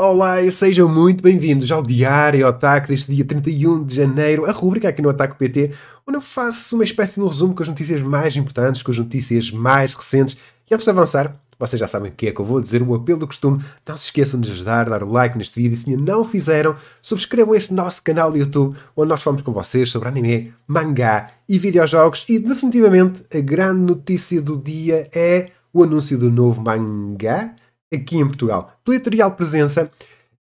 Olá e sejam muito bem-vindos ao Diário Ataque deste dia 31 de janeiro, a rubrica aqui no Ataque PT, onde eu faço uma espécie de um resumo com as notícias mais importantes, com as notícias mais recentes. E antes de avançar, vocês já sabem o que é que eu vou dizer, o apelo do costume. Não se esqueçam de ajudar, dar o like neste vídeo e se ainda não fizeram, subscrevam este nosso canal do YouTube, onde nós falamos com vocês sobre anime, mangá e videojogos. E definitivamente a grande notícia do dia é o anúncio do novo mangá aqui em Portugal. Pela Editorial Presença,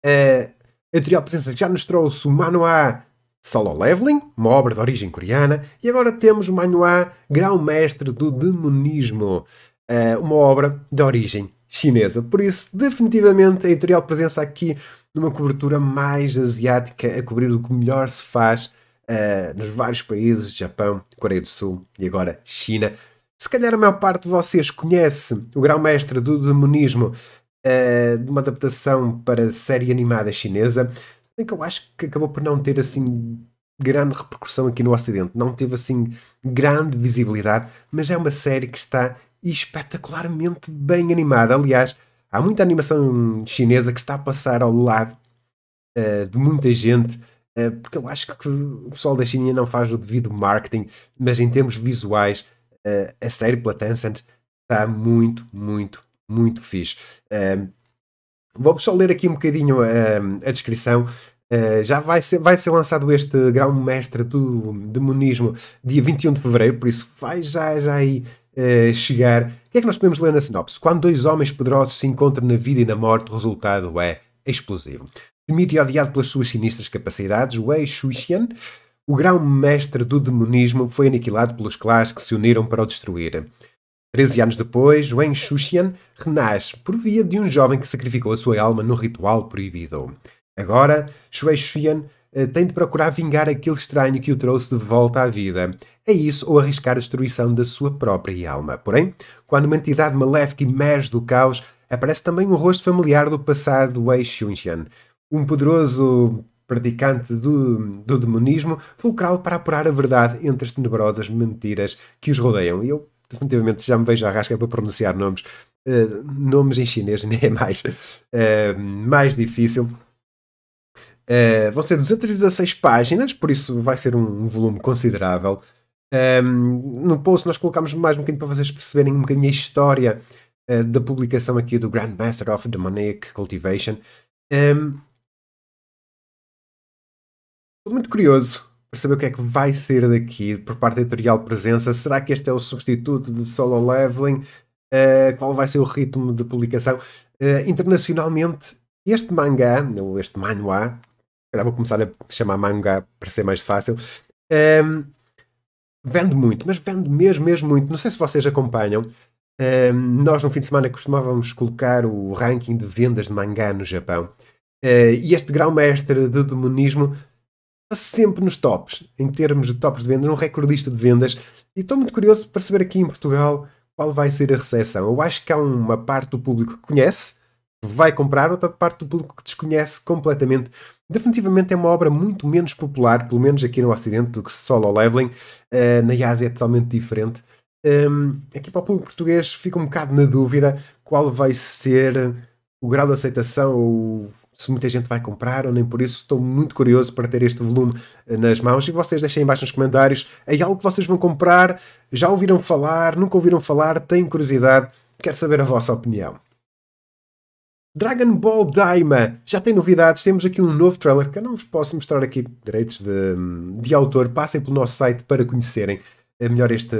uh, a Editorial Presença já nos trouxe o manual Solo Leveling, uma obra de origem coreana, e agora temos o manual Grão-Mestre do Demonismo, uh, uma obra de origem chinesa. Por isso, definitivamente, a Editorial Presença aqui numa cobertura mais asiática, a cobrir o que melhor se faz uh, nos vários países, Japão, Coreia do Sul e agora China. Se calhar a maior parte de vocês conhece o grão-mestre do demonismo eh, de uma adaptação para série animada chinesa, sei que eu acho que acabou por não ter assim grande repercussão aqui no Ocidente, não teve assim grande visibilidade, mas é uma série que está espetacularmente bem animada. Aliás, há muita animação chinesa que está a passar ao lado uh, de muita gente, uh, porque eu acho que o pessoal da China não faz o devido marketing, mas em termos visuais, uh, a série pela Tencent está muito, muito muito fixe. Vamos só ler aqui um bocadinho a descrição. Uh, já vai ser, vai ser lançado este grau mestre do demonismo dia 21 de fevereiro, por isso vai já, já aí uh, chegar. O que é que nós podemos ler na sinopse? Quando dois homens poderosos se encontram na vida e na morte, o resultado é explosivo. Temido e odiado pelas suas sinistras capacidades, Wei Shuxian, o grão mestre do demonismo, foi aniquilado pelos clãs que se uniram para o destruir. Treze anos depois, Wen Xuxian renasce por via de um jovem que sacrificou a sua alma no ritual proibido. Agora, Xue Xuxian eh, tem de procurar vingar aquele estranho que o trouxe de volta à vida. É isso ou arriscar a destruição da sua própria alma. Porém, quando uma entidade maléfica emerge do caos, aparece também um rosto familiar do passado Wei Xunxian, um poderoso praticante do, do demonismo, fulcral para apurar a verdade entre as tenebrosas mentiras que os rodeiam. E eu definitivamente já me vejo à rasca para pronunciar nomes. Uh, nomes em chinês nem é mais, uh, mais difícil. Uh, vão ser 216 páginas, por isso vai ser um, um volume considerável. Um, no post nós colocámos mais um bocadinho para vocês perceberem um bocadinho a história uh, da publicação aqui do Grand Master of Demonic Cultivation. Um, muito curioso para saber o que é que vai ser daqui por parte da editorial presença. Será que este é o substituto de solo leveling? Uh, qual vai ser o ritmo de publicação? Uh, internacionalmente, este mangá, ou este agora vou começar a chamar mangá para ser mais fácil, um, ehm, vende muito, mas vende mesmo, mesmo muito. Não sei se vocês acompanham. Um, ehm, nós, no fim de semana, costumávamos colocar o ranking de vendas de mangá no Japão. Uh, e este grão-mestre do demonismo sempre nos tops, em termos de tops de vendas, um recordista de vendas. E estou muito curioso para saber aqui em Portugal qual vai ser a recepção. Eu acho que há uma parte do público que conhece, que vai comprar, outra parte do público que desconhece completamente. Definitivamente é uma obra muito menos popular, pelo menos aqui no Ocidente, do que Solo Leveling. Uh, na Ásia é totalmente diferente. Um, ehm, aqui para o público português fica um bocado na dúvida qual vai ser o grau de aceitação ou se muita gente vai comprar ou nem por isso. Estou muito curioso para ter este volume eh, nas mãos e vocês deixem embaixo nos comentários é algo que vocês vão comprar, já ouviram falar, nunca ouviram falar, têm curiosidade, quero saber a vossa opinião. Dragon Ball Daima já tem novidades, temos aqui um novo trailer que eu não vos posso mostrar aqui direitos de, de autor, passem pelo nosso site para conhecerem é melhor este,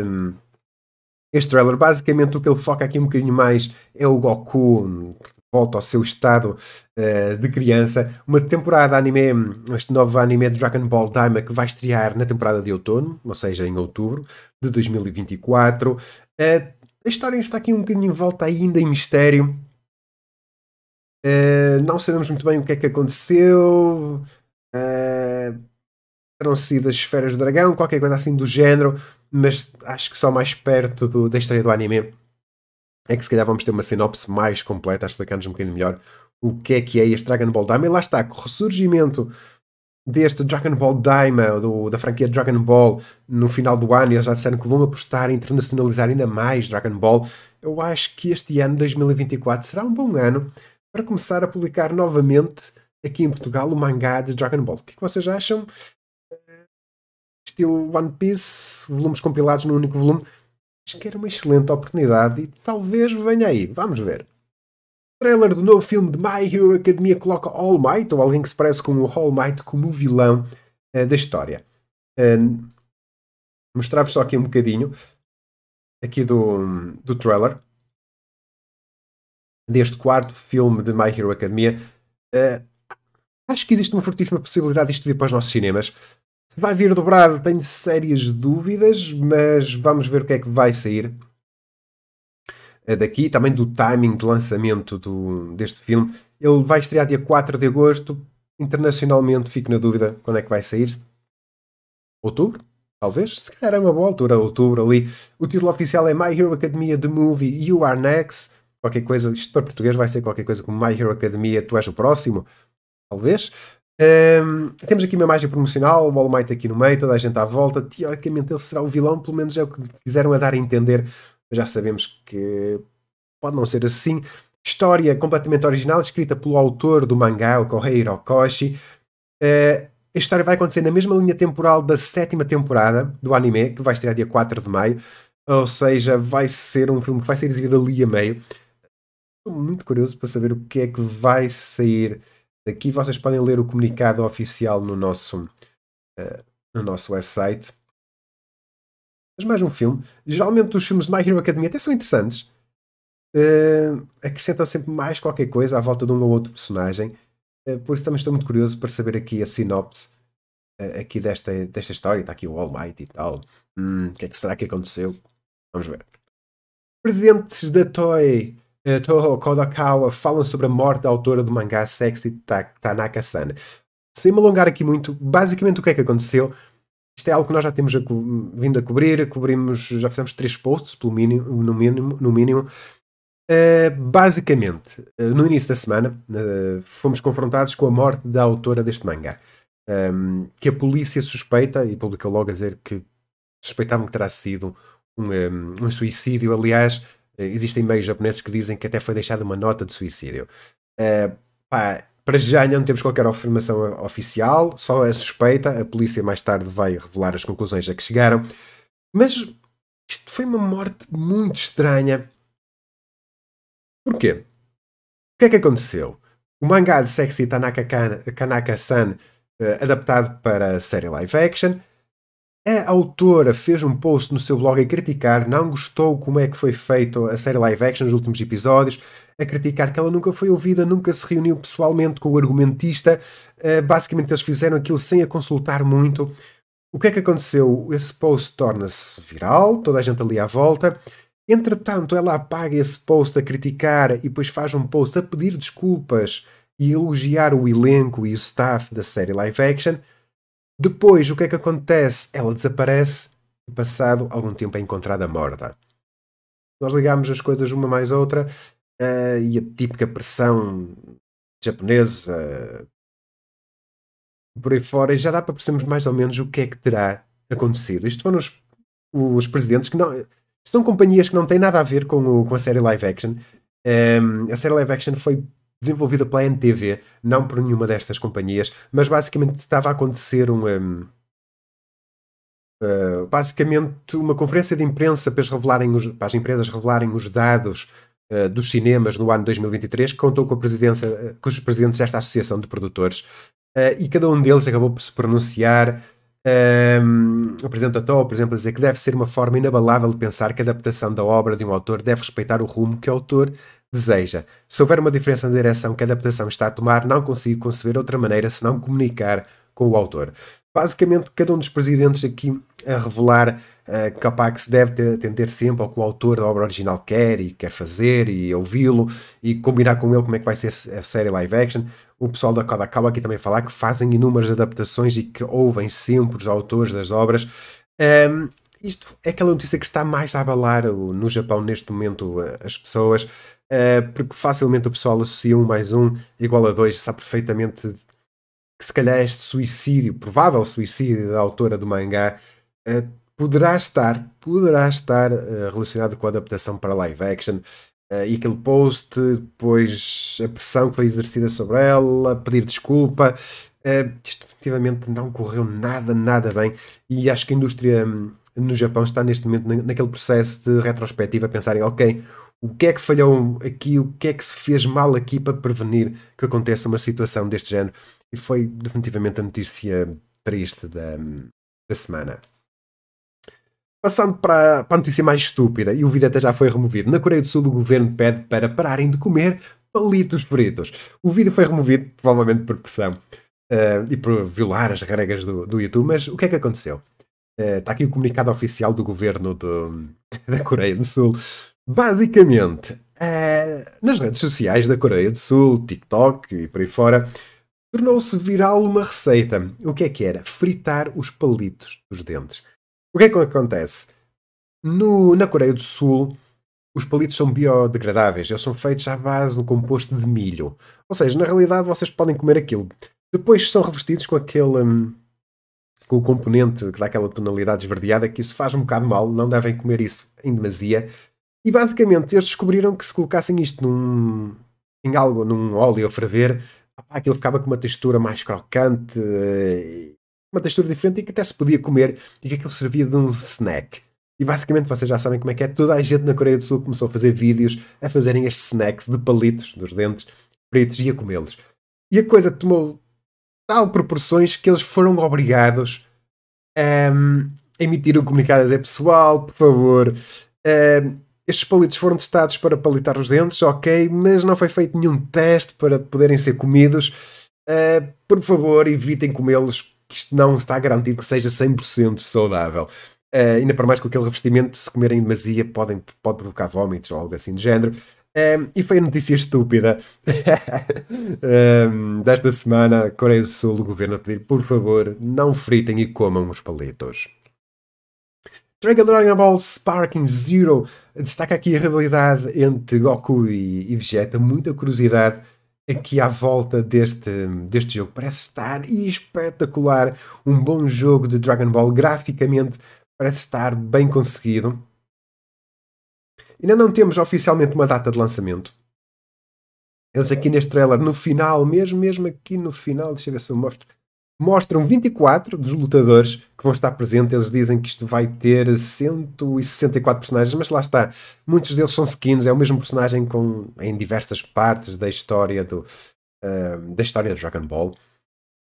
este trailer. Basicamente, o que ele foca aqui um bocadinho mais é o Goku volta ao seu estado uh, de criança. Uma temporada anime, este novo anime Dragon Ball Daima que vai estrear na temporada de outono, ou seja, em outubro de 2024. Uh, eh, a história está aqui um bocadinho em volta ainda em mistério. Uh, não sabemos muito bem o que é que aconteceu. Uh, terão sido as esferas do dragão, qualquer coisa assim do género, mas acho que só mais perto do, da história do anime é que se calhar vamos ter uma sinopse mais completa a explicar-nos um bocadinho melhor o que é que é este Dragon Ball Daima. E lá está, com o ressurgimento deste Dragon Ball Daima, do, da franquia Dragon Ball, no final do ano, eles já disseram que vão apostar em internacionalizar ainda mais Dragon Ball. Eu acho que este ano, 2024, será um bom ano para começar a publicar novamente aqui em Portugal o mangá de Dragon Ball. O que, é que vocês acham? Eh, estilo One Piece, volumes compilados num único volume. Acho que era uma excelente oportunidade e talvez venha aí. Vamos ver. trailer do novo filme de My Hero Academia coloca All Might, ou alguém que se parece com o All Might, como o vilão uh, da história. Uh, Mostrar-vos só aqui um bocadinho aqui do, do trailer deste quarto filme de My Hero Academia. Uh, acho que existe uma fortíssima possibilidade isto vir para os nossos cinemas. Se vai vir dobrado, tenho sérias dúvidas, mas vamos ver o que é que vai sair eh, daqui, também do timing de lançamento do, deste filme. Ele vai estrear dia 4 de agosto. Internacionalmente, fico na dúvida quando é que vai sair. Outubro? Talvez. Se calhar é uma boa altura, outubro ali. O título oficial é My Hero Academia The Movie You Are Next. Qualquer coisa, isto para português vai ser qualquer coisa como My Hero Academia Tu És o Próximo. Talvez. Um, temos aqui uma imagem promocional, o All Might aqui no meio, toda a gente à volta. Teoricamente ele será o vilão, pelo menos é o que quiseram a dar a entender. Já sabemos que pode não ser assim. História completamente original, escrita pelo autor do mangá, o Kohei Hirokoshi. Uh, eh, a história vai acontecer na mesma linha temporal da sétima temporada do anime, que vai estrear dia 4 de maio. Ou seja, vai ser um filme que vai ser exibido ali a meio. Estou muito curioso para saber o que é que vai sair Aqui vocês podem ler o comunicado oficial no nosso, uh, no nosso website. Mas mais um filme. Geralmente os filmes de My Hero Academia até são interessantes. Uh, acrescentam sempre mais qualquer coisa à volta de um ou outro personagem. Uh, por isso também estou muito curioso para saber aqui a sinopse uh, aqui desta, desta história. Está aqui o All Might e tal. Hum, o que é que será que aconteceu? Vamos ver. Presidentes da Toei é, Toho Kodakawa falam sobre a morte da autora do mangá Sexy Tanaka-san. Sem me alongar aqui muito, basicamente o que é que aconteceu? Isto é algo que nós já temos a vindo a cobrir, cobrimos, já fizemos três posts, pelo mínimo, no mínimo. No mínimo. Uh, basicamente, uh, no início da semana, uh, fomos confrontados com a morte da autora deste mangá, um, que a polícia suspeita, e publicou logo a dizer que suspeitavam que terá sido um, um, um suicídio. Aliás, eh, existem meios japoneses que dizem que até foi deixada uma nota de suicídio. Uh, pá, para já ainda não temos qualquer afirmação oficial, só a suspeita. A polícia mais tarde vai revelar as conclusões a que chegaram. Mas isto foi uma morte muito estranha. Porquê? O que é que aconteceu? O mangá de Sexy Tanaka san eh, adaptado para a série live action, a autora fez um post no seu blog a criticar, não gostou como é que foi feito a série live action nos últimos episódios, a criticar que ela nunca foi ouvida, nunca se reuniu pessoalmente com o argumentista, eh, basicamente eles fizeram aquilo sem a consultar muito. O que é que aconteceu? Esse post torna-se viral, toda a gente ali à volta. Entretanto, ela apaga esse post a criticar e depois faz um post a pedir desculpas e elogiar o elenco e o staff da série live action. Depois, o que é que acontece? Ela desaparece e, passado algum tempo, é encontrada morta. Nós ligamos as coisas uma mais outra uh, e a típica pressão japonesa uh, por aí fora, e já dá para percebermos mais ou menos o que é que terá acontecido. Isto foram os, os presidentes que não. São companhias que não têm nada a ver com, o, com a série live action. Um, ehm, a série live action foi desenvolvida pela NTV, não por nenhuma destas companhias, mas basicamente estava a acontecer um, um uh, eh, basicamente uma conferência de imprensa para, revelarem os, para as empresas revelarem os dados uh, dos cinemas no ano 2023, que contou com a presidência, eh, com os presidentes desta associação de produtores, uh, e cada um deles acabou por se pronunciar hum, O presidente Tó, por exemplo, a dizer que deve ser uma forma inabalável de pensar que a adaptação da obra de um autor deve respeitar o rumo que o autor deseja. Se houver uma diferença na direção que a adaptação está a tomar, não consigo conceber outra maneira senão comunicar com o autor. Basicamente, cada um dos presidentes aqui a revelar uh, que, a que se deve ter, atender sempre ao que o autor da obra original quer e quer fazer e ouvi-lo e combinar com ele como é que vai ser a série live action. O pessoal da Kodakawa aqui também falar que fazem inúmeras adaptações e que ouvem sempre os autores das obras. Um, isto é aquela notícia que está mais a abalar no Japão neste momento eh, as pessoas uh, porque facilmente o pessoal associa um mais um igual a dois, sabe perfeitamente que se calhar este suicídio, provável suicídio da autora do mangá, uh, poderá estar, poderá estar uh, relacionado com a adaptação para live action. e aquele post, depois a pressão que foi exercida sobre ela, pedir desculpa, Uh, isto efetivamente não correu nada, nada bem e acho que a indústria hum, no Japão está neste momento naquele processo de retrospectiva, a pensarem, ok, o que é que falhou aqui? O que é que se fez mal aqui para prevenir que aconteça uma situação deste género? E foi definitivamente a notícia triste da, da semana. Passando para, para a notícia mais estúpida, e o vídeo até já foi removido. Na Coreia do Sul, o governo pede para pararem de comer palitos fritos. O vídeo foi removido, provavelmente por pressão uh, e por violar as regras do, do YouTube, mas o que é que aconteceu? Está eh, uh, aqui o comunicado oficial do governo do, da Coreia do Sul Basicamente, eh, nas redes sociais da Coreia do Sul, TikTok e por aí fora, tornou-se viral uma receita. O que é que era? Fritar os palitos dos dentes. O que é que acontece? No, na Coreia do Sul, os palitos são biodegradáveis, eles são feitos à base do composto de milho. Ou seja, na realidade vocês podem comer aquilo. Depois são revestidos com aquele. Hum, com o componente que dá aquela tonalidade esverdeada, que isso faz um bocado mal, não devem comer isso em demasia, e basicamente eles descobriram que se colocassem isto num, em algo, num óleo a ferver, aquilo ficava com uma textura mais crocante, eh, uma textura diferente e que até se podia comer e que aquilo servia de um snack. E basicamente vocês já sabem como é que é. Toda a gente na Coreia do Sul começou a fazer vídeos a fazerem estes snacks de palitos dos dentes pretos e a comê-los. E a coisa tomou tal proporções que eles foram obrigados um, ehm, a emitir um comunicado a dizer pessoal, por favor, um, ehm, estes palitos foram testados para palitar os dentes, ok, mas não foi feito nenhum teste para poderem ser comidos. Uh, por favor, evitem comê-los, isto não está garantido que seja 100% saudável. Uh, ainda para mais com aquele revestimento, se comerem em demasia, podem, pode provocar vômitos ou algo assim do género. Um, eh, e foi a notícia estúpida um, desta semana. Coreia do Sul, o governo a pedir, por favor, não fritem e comam os palitos. Dragon Dragon Ball Sparking Zero destaca aqui a rivalidade entre Goku e, e Vegeta, muita curiosidade aqui à volta deste, deste jogo. Parece estar espetacular, um bom jogo de Dragon Ball graficamente, parece estar bem conseguido. Ainda não temos oficialmente uma data de lançamento. Eles aqui neste trailer, no final, mesmo, mesmo aqui no final, deixa eu ver se eu mostro mostram 24 dos lutadores que vão estar presentes. Eles dizem que isto vai ter 164 personagens, mas lá está. Muitos deles são skins, é o mesmo personagem com, em diversas partes da história do, uh, da história de Dragon Ball.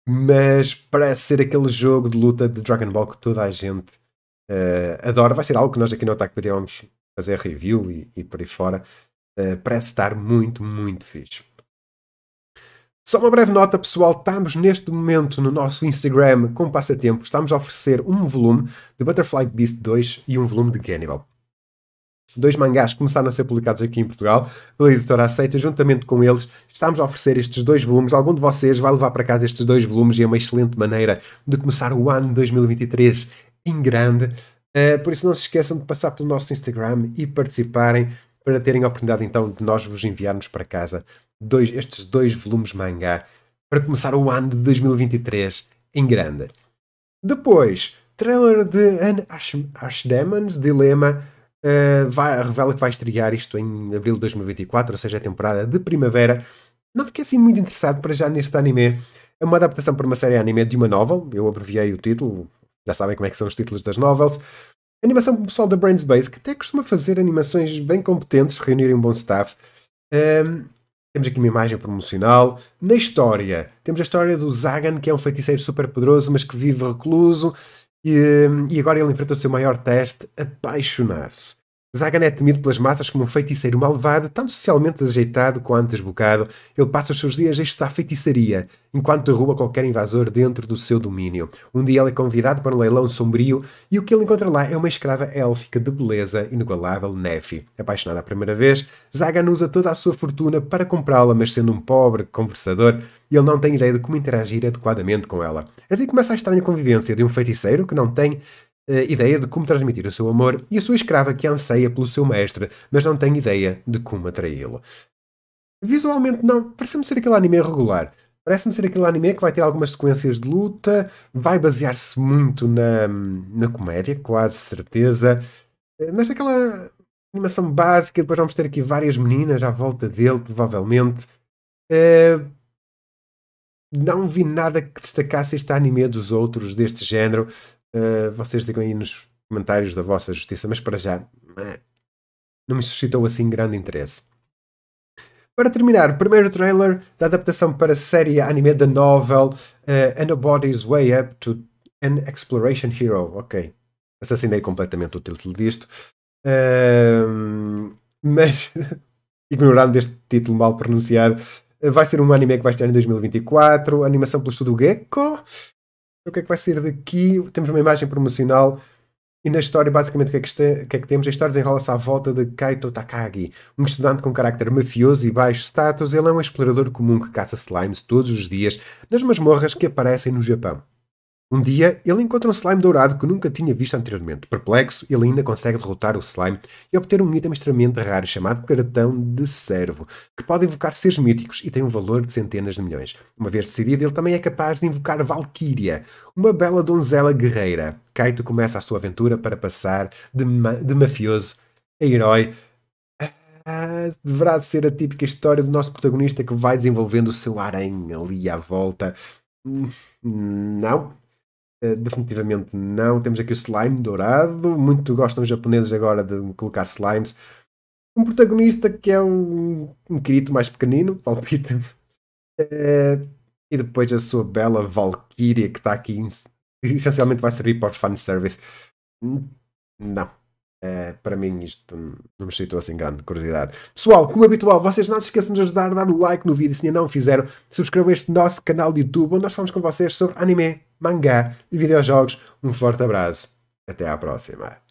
Mas parece ser aquele jogo de luta de Dragon Ball que toda a gente uh, adora. Vai ser algo que nós aqui no Otaku podíamos fazer review e, e por aí fora. Uh, parece estar muito, muito fixe. Só uma breve nota, pessoal. Estamos neste momento no nosso Instagram com passatempo. Estamos a oferecer um volume de Butterfly Beast 2 e um volume de Cannibal. Dois mangás começaram a ser publicados aqui em Portugal pela editora Aceita, juntamente com eles estamos a oferecer estes dois volumes. Algum de vocês vai levar para casa estes dois volumes e é uma excelente maneira de começar o ano 2023 em grande. Uh, por isso não se esqueçam de passar pelo nosso Instagram e participarem para terem a oportunidade então de nós vos enviarmos para casa dois, estes dois volumes mangá para começar o ano de 2023 em grande. Depois, trailer de An Ash, Demons Dilema uh, eh, vai, revela que vai estrear isto em abril de 2024, ou seja, a temporada de primavera. Não fiquei assim muito interessado para já neste anime. É uma adaptação para uma série anime de uma novel. Eu abreviei o título, já sabem como é que são os títulos das novels. Animação para o pessoal da Brains Base, que até costuma fazer animações bem competentes, reunirem um bom staff. Um, ehm, temos aqui uma imagem promocional. Na história, temos a história do Zagan, que é um feiticeiro super poderoso, mas que vive recluso. E, hum, e agora ele enfrenta o seu maior teste, apaixonar-se. Zagan é temido pelas massas como um feiticeiro malvado, tanto socialmente desajeitado quanto desbocado. Ele passa os seus dias a estudar feitiçaria, enquanto derruba qualquer invasor dentro do seu domínio. Um dia ele é convidado para um leilão sombrio e o que ele encontra lá é uma escrava élfica de beleza inigualável, Nefi. Apaixonada à primeira vez, Zagan usa toda a sua fortuna para comprá-la, mas sendo um pobre conversador, ele não tem ideia de como interagir adequadamente com ela. Assim começa a estranha convivência de um feiticeiro que não tem ideia de como transmitir o seu amor e a sua escrava que anseia pelo seu mestre, mas não tem ideia de como atraí-lo. Visualmente, não, parece-me ser aquele anime regular. Parece-me ser aquele anime que vai ter algumas sequências de luta, vai basear-se muito na, na comédia, quase certeza. Eh, mas aquela animação básica, depois vamos ter aqui várias meninas à volta dele, provavelmente. Eh, não vi nada que destacasse este anime dos outros deste género. Uh, vocês digam aí nos comentários da vossa justiça, mas para já eh, não me suscitou assim grande interesse. Para terminar, primeiro trailer da adaptação para série anime da novel uh, A Nobody's Way Up to an Exploration Hero. Ok, assassinei é completamente o título disto. Uh, mas, ignorando este título mal pronunciado, vai ser um anime que vai estar em 2024, animação pelo estúdio Gecko, o que é que vai sair daqui. Temos uma imagem promocional e na história, basicamente, o que é que, este, que, é que temos? A história desenrola-se à volta de Kaito Takagi, um estudante com carácter mafioso e baixo status. Ele é um explorador comum que caça slimes todos os dias nas masmorras que aparecem no Japão. Um dia, ele encontra um slime dourado que nunca tinha visto anteriormente. Perplexo, ele ainda consegue derrotar o slime e obter um item extremamente raro chamado Cartão de Servo, que pode invocar seres míticos e tem um valor de centenas de milhões. Uma vez decidido, ele também é capaz de invocar Valkyria, uma bela donzela guerreira. Kaito começa a sua aventura para passar de, ma de mafioso a herói ah, deverá ser a típica história do nosso protagonista que vai desenvolvendo o seu aranha ali à volta. Hum, não, eh, definitivamente não. Temos aqui o slime dourado. Muito gostam os japoneses agora de colocar slimes. Um protagonista que é um, um querido mais pequenino, palpita. É, eh, e depois a sua bela Valkyria que está aqui. Essencialmente vai servir para o fanservice. Hum, não. Uh, para mim isto não me citou assim grande curiosidade. Pessoal, como é habitual, vocês não se esqueçam de ajudar a dar o like no vídeo se ainda não fizeram. Subscrevam este nosso canal de YouTube onde nós falamos com vocês sobre anime, mangá e videojogos. Um forte abraço. Até à próxima.